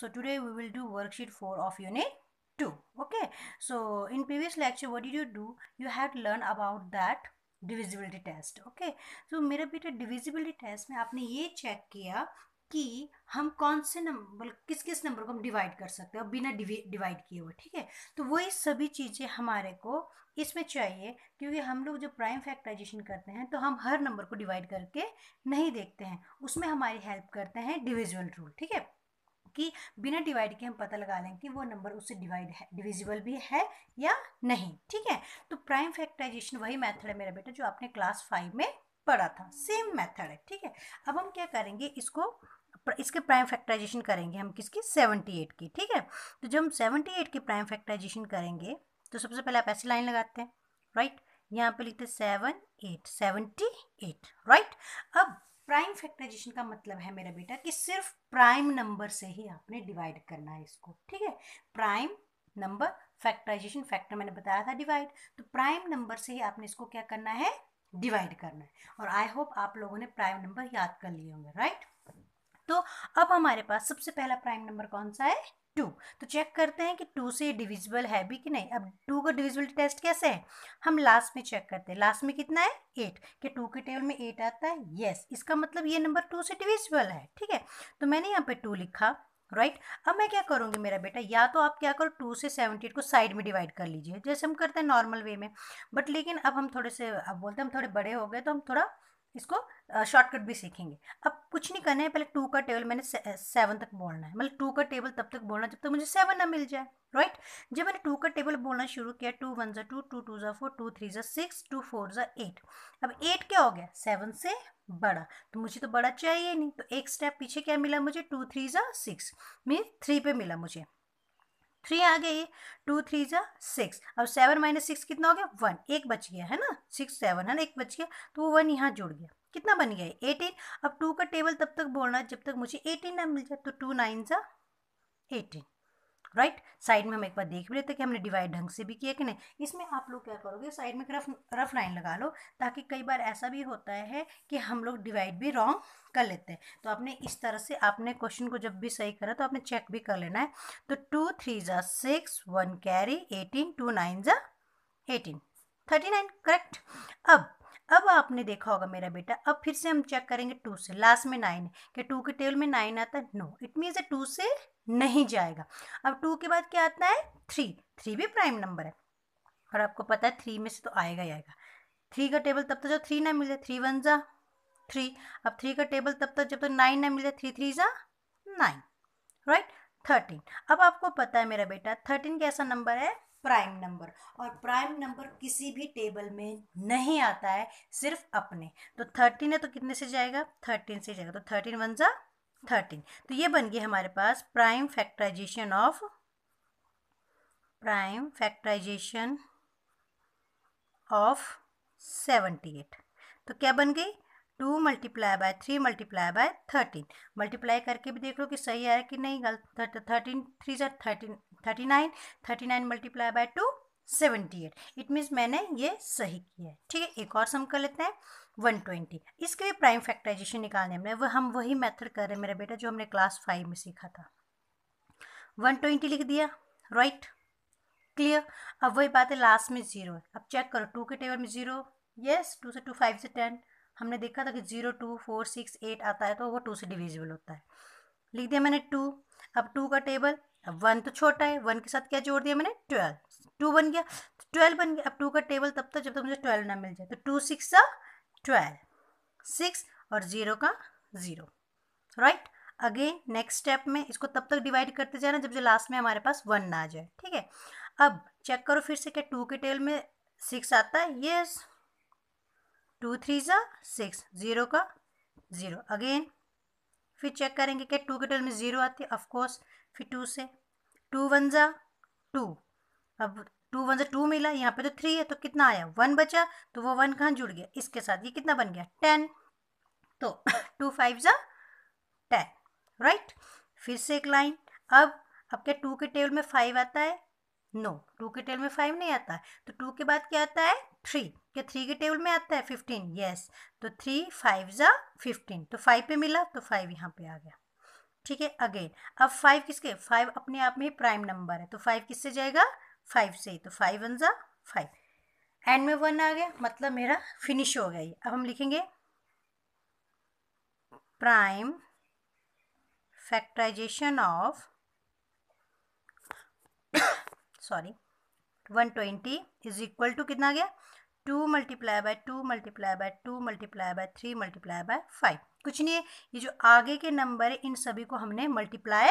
So today we will do worksheet 4 of unit 2. Okay. So in previous lecture what did you do? You had learned about that divisibility test okay तो मेरा बेटा divisibility test में आपने ये check किया कि हम कौन से नंबर किस किस नंबर को हम डिवाइड कर सकते हैं बिना डिवाइड किए हुए ठीक है तो वही सभी चीज़ें हमारे को इसमें चाहिए क्योंकि हम लोग जब प्राइम फैक्टराइजेशन करते हैं तो हम हर नंबर को डिवाइड करके नहीं देखते हैं उसमें हमारी हेल्प करते हैं डिविजुअल रूल ठीक है कि बिना डिवाइड के हम पता लगा लें कि वो नंबर उससे डिवाइड है डिविजिबल भी है या नहीं ठीक है तो प्राइम फैक्टराइजेशन वही मैथड है मेरा बेटा जो आपने क्लास फाइव में पढ़ा था सेम मैथड है ठीक है अब हम क्या करेंगे इसको इसके प्राइम फैक्टराइजेशन करेंगे हम किसकी एट की ठीक है तो जब हम एट की प्राइम फैक्टराइजेशन करेंगे तो सबसे पहले आप ऐसी लाइन लगाते हैं राइट यहाँ पे लिखते हैं seven eight seventy eight right अब प्राइम फैक्टराइजेशन का मतलब है मेरा बेटा कि सिर्फ प्राइम नंबर से ही आपने डिवाइड करना है इसको ठीक है प्राइम नंबर फैक्टराइजेशन फैक्टर मैंने बताया था डिवाइड तो प्राइम नंबर से ही आपने इसको क्या करना है डिवाइड करना है और आई होप आप लोगों ने प्राइम नंबर याद कर लिए होंगे राइट तो अब हमारे पास सबसे पहला प्राइम नंबर कौन सा है टू तो चेक करते हैं कि टू से डिविजिबल है भी कि नहीं अब टू का डिविजिबिलिटी टेस्ट कैसे है हम लास्ट में चेक करते हैं लास्ट में कितना है एट कि टू के टेबल में एट आता है यस इसका मतलब ये नंबर टू से डिविजिबल है ठीक है तो मैंने यहाँ पे टू लिखा राइट right? अब मैं क्या करूँगी मेरा बेटा या तो आप क्या करो टू से सेवेंटी एट को साइड में डिवाइड कर लीजिए जैसे हम करते हैं नॉर्मल वे में बट लेकिन अब हम थोड़े से अब बोलते हैं हम थोड़े बड़े हो गए तो हम थोड़ा इसको शॉर्टकट भी सीखेंगे अब कुछ नहीं करना है पहले टू का टेबल मैंने सेवन तक बोलना है मतलब टू का टेबल तब तक बोलना जब तक मुझे सेवन ना मिल जाए राइट जब मैंने टू का टेबल बोलना शुरू किया टू वन ज़ा टू टू टू ज़ा फोर टू थ्री ज़ा सिक्स टू फोर ज़ा एट अब एट क्या हो गया सेवन से बड़ा तो मुझे तो बड़ा चाहिए नहीं तो एक स्टेप पीछे क्या मिला मुझे टू थ्री ज़ा सिक्स मीन थ्री पे मिला मुझे थ्री आ गई टू थ्री जा सिक्स अब सेवन माइनस सिक्स कितना हो गया वन एक बच गया है ना सिक्स सेवन है ना एक बच गया तो वो वन यहाँ जुड़ गया कितना बन गया एटीन अब टू का टेबल तब तक बोलना जब तक मुझे एटीन ना मिल जाए तो टू नाइन जा एटीन राइट साइड में हम एक बार देख भी लेते हैं कि हमने डिवाइड ढंग से भी किया कि नहीं इसमें आप लोग क्या करोगे साइड में रफ रफ लाइन लगा लो ताकि कई बार ऐसा भी होता है कि हम लोग डिवाइड भी रॉन्ग कर लेते हैं तो आपने इस तरह से आपने क्वेश्चन को जब भी सही करा तो आपने चेक भी कर लेना है तो टू थ्री ज़ा six one carry eighteen two nine ज़ा एटीन थर्टी नाइन करेक्ट अब अब आपने देखा होगा मेरा बेटा अब फिर से हम चेक करेंगे टू से लास्ट में नाइन है क्या टू के टेबल में नाइन आता है नो इट मीन्स टू से नहीं जाएगा अब टू के बाद क्या आता है थ्री थ्री भी प्राइम नंबर है और आपको पता है थ्री में से तो आएगा ही आएगा थ्री का टेबल तब तक तो जब थ्री ना मिले थ्री वन जा थ्री अब थ्री का टेबल तब तक तो जब तक तो नाइन ना मिले थ्री थ्री जा नाइन राइट थर्टीन अब आपको पता है मेरा बेटा थर्टीन कैसा नंबर है प्राइम नंबर और प्राइम नंबर किसी भी टेबल में नहीं आता है सिर्फ अपने तो थर्टीन है तो कितने से जाएगा थर्टीन से जाएगा तो थर्टीन वन ज़ा थर्टीन तो ये बन गया हमारे पास prime factorization of prime factorization of seventy eight तो क्या बन गई two multiply by three multiply by thirteen multiply करके भी देख लो कि सही आया कि नहीं गलत thirteen three sir thirteen thirty nine thirty nine multiply by two seventy eight it means मैंने ये सही किया है ठीक है एक और सम कर लेते हैं वन ट्वेंटी इसके भी प्राइम फैक्टराइजेशन निकालने हमने वह हम वही मेथड कर रहे हैं मेरा बेटा जो हमने क्लास फाइव में सीखा था वन ट्वेंटी लिख दिया राइट right. क्लियर अब वही बात है लास्ट में ज़ीरो है अब चेक करो टू के टेबल में ज़ीरो यस टू से टू फाइव से टेन हमने देखा था कि zero two four six eight आता है तो वो टू से डिविजिबल होता है लिख दिया मैंने टू अब टू का टेबल अब वन तो छोटा है वन के साथ क्या जोड़ दिया मैंने ट्वेल्व टू बन गया तो ट्वेल्व बन गया अब टू का टेबल तब तक जब तक तो मुझे ट्वेल्व ना मिल जाए तो टू सिक्स का ट्वेल्व सिक्स और ज़ीरो का zero right again next step में इसको तब तक डिवाइड करते जाना जब जो लास्ट में हमारे पास वन ना आ जाए ठीक है अब चेक करो फिर से क्या टू के टेबल में सिक्स आता है यस टू थ्री ज़ा सिक्स ज़ीरो का ज़ीरो अगेन फिर चेक करेंगे क्या टू के टर्म में ज़ीरो है ऑफकोर्स फिर टू से टू वन ज़ा टू अब टू वन ज़ा टू मिला यहाँ पे तो थ्री है तो कितना आया वन बचा तो वो वन कहाँ जुड़ गया इसके साथ ये कितना बन गया टेन तो टू फाइव ज़ा टेन राइट फिर से एक लाइन अब अब क्या टू के टेबल में फाइव आता है नो टू के टेबल में फाइव नहीं आता तो टू के बाद क्या आता है थ्री क्या थ्री के टेबल में आता है फिफ्टीन यस तो थ्री फाइव ज़ा फिफ्टीन तो फाइव पे मिला तो फाइव यहाँ पे आ गया ठीक है अगेन अब फाइव किसके फाइव अपने आप में ही प्राइम नंबर है तो फाइव किससे जाएगा फाइव से तो फाइव वन ज़ा फाइव एंड में वन आ गया मतलब मेरा फिनिश हो गया ये अब हम लिखेंगे prime factorization of sorry one twenty is equal to कितना गया two multiply by two multiply by two multiply by three multiply by five कुछ नहीं है ये जो आगे के नंबर है इन सभी को हमने मल्टीप्लाई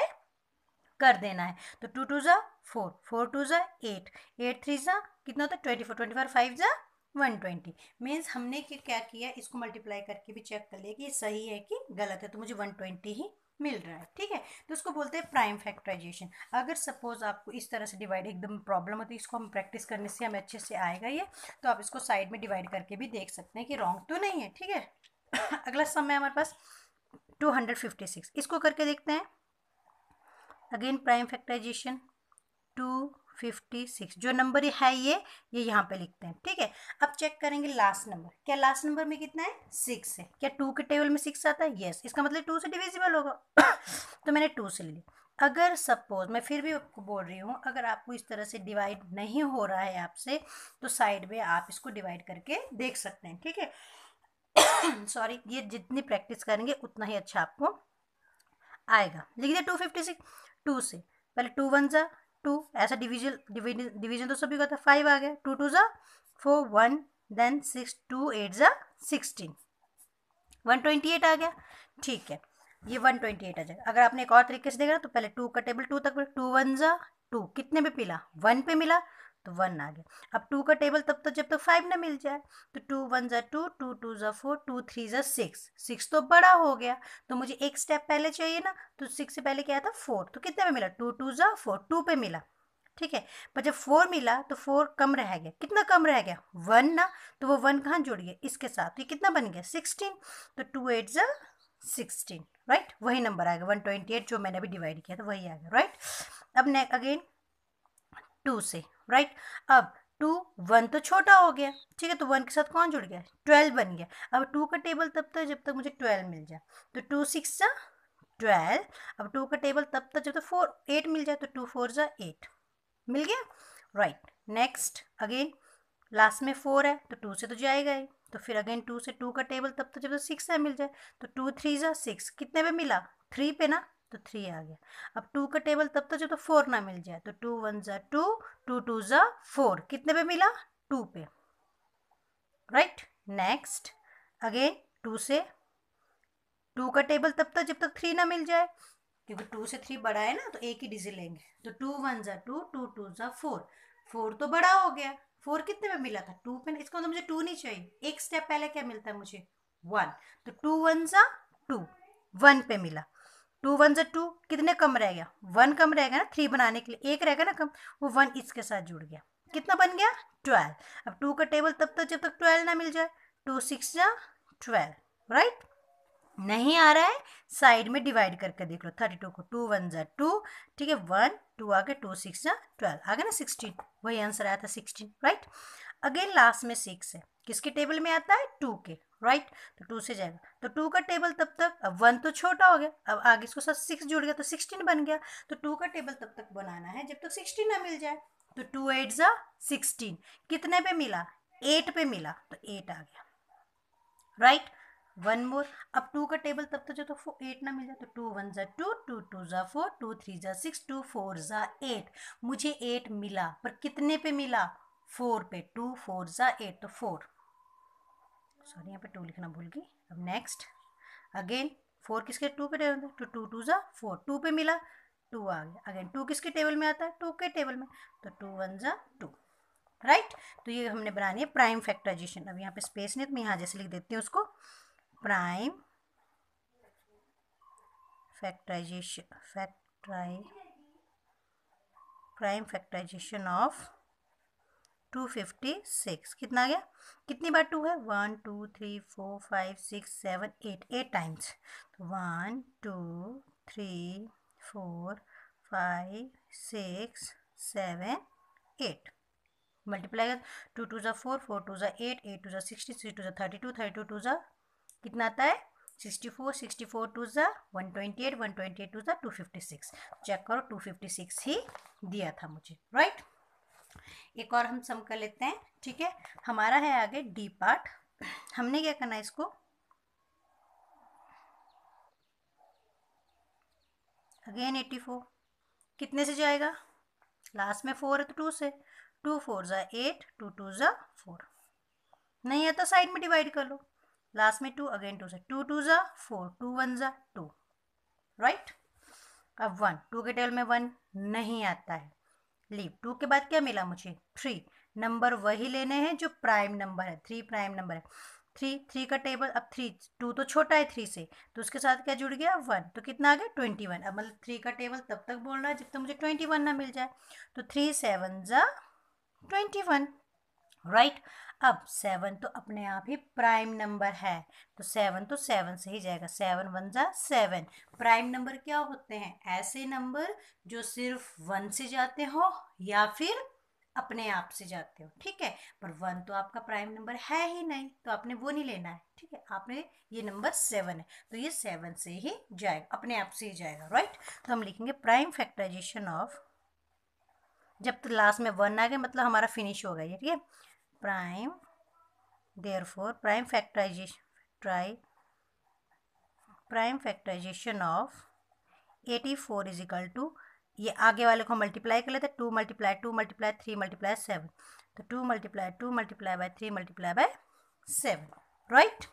कर देना है तो टू टू ज़ा फोर फोर टू ज़ा एट एट थ्री ज़ा कितना होता है twenty four twenty four five ज़ा वन ट्वेंटी मीन्स हमने क्या किया इसको मल्टीप्लाई करके भी चेक कर लिया कि ये सही है कि गलत है तो मुझे वन ट्वेंटी ही मिल रहा है ठीक है तो उसको बोलते हैं प्राइम फैक्टराइजेशन अगर सपोज आपको इस तरह से डिवाइड एकदम प्रॉब्लम होती है इसको हम प्रैक्टिस करने से हमें अच्छे से आएगा ये तो आप इसको साइड में डिवाइड करके भी देख सकते हैं कि रॉन्ग तो नहीं है ठीक है अगला सम है हमारे पास टू हंड्रेड फिफ्टी सिक्स इसको करके देखते हैं again prime factorization two fifty six जो नंबर है ये ये यहाँ पे लिखते हैं ठीक है अब चेक करेंगे लास्ट नंबर क्या लास्ट नंबर में कितना है सिक्स है क्या टू के टेबल में सिक्स आता है यस yes. इसका मतलब टू से डिविजिबल होगा तो मैंने टू से ले ली अगर सपोज मैं फिर भी आपको बोल रही हूँ अगर आपको इस तरह से डिवाइड नहीं हो रहा है आपसे तो साइड में आप इसको डिवाइड करके देख सकते हैं ठीक है सॉरी ये जितनी प्रैक्टिस करेंगे उतना ही अच्छा आपको आएगा लिख दिया टू फिफ्टी सिक्स टू से पहले टू वन ज़ा टू ऐसा डिवीजन डिविजन तो सभी का था फाइव आ गया टू टू ज़ा four one then six two eight ज़ा सिक्सटीन वन ट्वेंटी एट आ गया ठीक है ये वन ट्वेंटी एट आ जाएगा अगर आपने एक और तरीके से देखा तो पहले टू का टेबल टू तक टू वन जा टू कितने पे मिला वन पे मिला तो वन आ गया अब टू का टेबल तब तो जब तक तो फाइव ना मिल जाए तो टू वन ज़ा टू टू टू ज़ा फोर टू थ्री ज़ा सिक्स सिक्स तो बड़ा हो गया तो मुझे एक स्टेप पहले चाहिए ना तो सिक्स से पहले क्या था फोर तो कितने पे मिला टू टू ज़ा फोर टू पे मिला ठीक है पर जब फोर मिला तो फोर कम रह गया कितना कम रह गया वन ना तो वो वन कहाँ जुड़ गया इसके साथ ये कितना बन गया सिक्सटीन तो टू एट ज़ा सिक्सटीन राइट वही नंबर आएगा वन ट्वेंटी एट जो मैंने अभी डिवाइड किया था वही आ गया राइट अब ने अगेन टू से राइट अब टू वन तो छोटा हो गया ठीक है तो वन के साथ कौन जुड़ गया ट्वेल्व बन गया अब टू का टेबल तब तक जब तक मुझे ट्वेल्व मिल जाए तो टू सिक्स जा ट्वेल्व अब टू का टेबल तब तक जब तक फोर एट मिल जाए तो टू फोर जा एट मिल गया राइट नेक्स्ट अगेन लास्ट में फोर है तो टू से तो जाएगा ही तो फिर अगेन टू से टू का टेबल तब तो जब तो सिक्स है मिल जाए तो टू थ्री जो सिक्स कितने पे मिला थ्री पे ना तो थ्री आ गया अब टू का टेबल तब तो जब तो फोर ना मिल जाए तो टू वन जो टू टू टू जो फोर कितने पे मिला टू पे राइट नेक्स्ट अगेन टू से टू का टेबल तब तक तो जब तक तो थ्री ना मिल जाए क्योंकि टू से थ्री बड़ा है ना तो एक ही डिजिट लेंगे तो टू वन ज़ा टू टू टू जो फोर फोर तो बड़ा हो गया फोर कितने में मिला था टू पे इसको मतलब मुझे टू नहीं चाहिए एक स्टेप पहले क्या मिलता है मुझे वन तो टू वन सा टू वन पे मिला टू वन सा टू कितने कम रह गया वन कम रहेगा ना थ्री बनाने के लिए एक रहेगा ना कम वो वन इसके साथ जुड़ गया कितना बन गया ट्वेल्व अब टू का टेबल तब तक तो जब तक ट्वेल्व ना मिल जाए टू सिक्स जा ट्वेल्व राइट नहीं आ रहा है साइड में डिवाइड करके देख लो थर्टी टू को टू वन ज़ा टू ठीक है वन टू आ गया टू सिक्स ज़ा ट्वेल्व आ गया ना सिक्सटीन वही आंसर आया था सिक्सटीन राइट अगेन लास्ट में सिक्स है किसके टेबल में आता है टू के राइट तो टू से जाएगा तो टू का टेबल तब तक अब वन तो छोटा हो गया अब आगे इसको सब सिक्स जुड़ गया तो सिक्सटीन बन गया तो टू का टेबल तब तक बनाना है जब तक सिक्सटीन ना मिल जाए तो टू एट ज़ा सिक्सटीन कितने पे मिला एट पे मिला तो एट आ गया राइट right? वन मोर अब टू का टेबल तब तो जो तो फोर एट ना मिल जाए तो टू वन ज़ा टू टू टू ज़ा फोर टू थ्री ज़ा सिक्स टू फोर ज़ा एट मुझे एट मिला पर कितने पे मिला फोर पे टू फोर ज़ा एट तो फोर सॉरी यहाँ पे टू लिखना भूल गई अब नेक्स्ट अगेन फोर किसके टू पे टेबल तो टू टू ज़ा फोर टू पे मिला टू आ गया अगेन टू किसके टेबल में आता है टू के टेबल में तो टू वन ज़ा टू राइट तो ये हमने बनानी है प्राइम फैक्टराइजेशन अब यहाँ पे स्पेस नहीं तो मैं यहाँ जैसे लिख देती हूँ उसको प्राइम फैक्टराइजेशन फैक्टराइ prime factorization of two fifty six कितना आ गया कितनी बार टू है one two three four five six seven eight eight times तो one two three four five six seven eight multiply two two ज़ा फोर फोर टू ज़ा eight eight two ज़ा सिक्सटी थ्री टू ज़ा thirty two thirty two two ज़ा कितना आता है sixty four sixty four two ज़ा one twenty eight one twenty eight two ज़ा टू फिफ्टी सिक्स चेक करो टू फिफ्टी सिक्स ही दिया था मुझे राइट एक और हम सम कर लेते हैं ठीक है हमारा है आगे डी पार्ट हमने क्या करना है इसको अगेन एट्टी फोर कितने से जाएगा लास्ट में फोर है तो टू से टू फोर ज़ा एट टू टू ज़ा फोर नहीं आता साइड में डिवाइड कर लो लास्ट में टू अगेन टू से टू टू ज़ा फोर टू वन ज़ा टू राइट अब वन टू के टेबल में वन नहीं आता है लीव टू के बाद क्या मिला मुझे थ्री नंबर वही लेने हैं जो प्राइम नंबर है थ्री प्राइम नंबर है थ्री थ्री का टेबल अब थ्री टू तो छोटा है थ्री से तो उसके साथ क्या जुड़ गया वन तो कितना आ गया ट्वेंटी वन अब मतलब थ्री का टेबल तब तक बोल रहा है जब तक तो मुझे ट्वेंटी वन ना मिल जाए तो थ्री सेवन ज़ा ट्वेंटी वन राइट अब सेवन तो अपने आप ही प्राइम नंबर है तो सेवन तो सेवन से ही जाएगा सेवन वन जा सेवन प्राइम नंबर क्या होते हैं ऐसे नंबर जो सिर्फ वन से जाते हो या फिर अपने आप से जाते हो ठीक है पर वन तो आपका प्राइम नंबर है ही नहीं तो आपने वो नहीं लेना है ठीक है आपने ये नंबर सेवन है तो ये सेवन से ही जाएगा अपने आप से ही जाएगा राइट तो हम लिखेंगे प्राइम फैक्टराइजेशन ऑफ जब तो लास्ट में वन आ गया मतलब हमारा फिनिश हो गया ठीक है prime therefore prime factorization try prime factorization of eighty four is equal to ये आगे वाले को मल्टीप्लाई कर लेते two multiply two multiply three multiply seven तो two multiply two multiply by three multiply by seven right